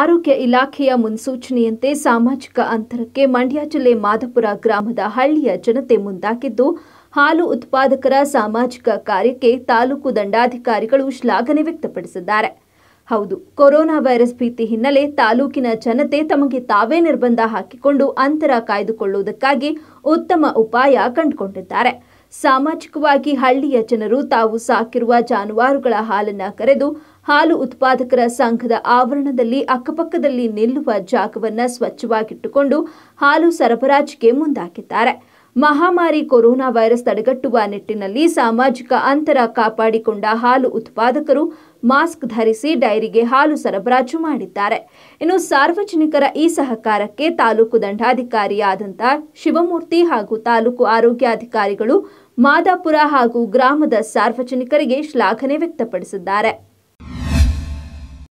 ಆರೋಗ್ಯ ಇಲಾಖೆಯ ಮುನ್ಸೂಚನೆಯಂತೆ ಸಾಮಾಜಿಕ ಅಂತರಕ್ಕೆ ಮಂಡ್ಯ ಜಿಲ್ಲೆ ಮಾಧಪುರ ಗ್ರಾಮದ ಹಳ್ಳಿಯ ಜನತೆ ಮುಂದಾಗಿದ್ದು ಹಾಲು ಉತ್ಪಾದಕರ ಸಾಮಾಜಿಕ ಕಾರ್ಯಕ್ಕೆ ತಾಲೂಕು ದಂಡಾಧಿಕಾರಿಗಳು ಶ್ಲಾಘನೆ ವ್ಯಕ್ತಪಡಿಸಿದ್ದಾರೆ ಹೌದು ಕೊರೋನಾ ವೈರಸ್ ಭೀತಿ ಹಿನ್ನೆಲೆ ತಾಲೂಕಿನ ಜನತೆ ತಮಗೆ ತಾವೇ ನಿರ್ಬಂಧ ಹಾಕಿಕೊಂಡು ಅಂತರ ಕಾಯ್ದುಕೊಳ್ಳುವುದಕ್ಕಾಗಿ ಉತ್ತಮ ಉಪಾಯ ಕಂಡುಕೊಂಡಿದ್ದಾರೆ ಸಾಮಾಜಿಕವಾಗಿ ಹಳ್ಳಿಯ ಜನರು ತಾವು ಸಾಕಿರುವ ಜಾನುವಾರುಗಳ ಹಾಲನ್ನು ಕರೆದು ಹಾಲು ಉತ್ಪಾದಕರ ಸಂಘದ ಆವರಣದಲ್ಲಿ ಅಕ್ಕಪಕ್ಕದಲ್ಲಿ ನಿಲ್ಲುವ ಜಾಗವನ್ನು ಸ್ವಚ್ಛವಾಗಿಟ್ಟುಕೊಂಡು ಹಾಲು ಸರಬರಾಜಿಗೆ ಮುಂದಾಕಿದ್ದಾರೆ ಮಹಾಮಾರಿ ಕೊರೋನಾ ವೈರಸ್ ತಡೆಗಟ್ಟುವ ನಿಟ್ಟಿನಲ್ಲಿ ಸಾಮಾಜಿಕ ಅಂತರ ಕಾಪಾಡಿಕೊಂಡ ಹಾಲು ಉತ್ಪಾದಕರು ಮಾಸ್ಕ್ ಧರಿಸಿ ಡೈರಿಗೆ ಹಾಲು ಸರಬರಾಜು ಮಾಡಿದ್ದಾರೆ ಇನ್ನು ಸಾರ್ವಜನಿಕರ ಈ ಸಹಕಾರಕ್ಕೆ ತಾಲೂಕು ದಂಡಾಧಿಕಾರಿಯಾದಂಥ ಶಿವಮೂರ್ತಿ ಹಾಗೂ ತಾಲೂಕು ಆರೋಗ್ಯಾಧಿಕಾರಿಗಳು ಮಾದಾಪುರ ಹಾಗೂ ಗ್ರಾಮದ ಸಾರ್ವಜನಿಕರಿಗೆ ಶ್ಲಾಘನೆ ವ್ಯಕ್ತಪಡಿಸಿದ್ದಾರೆ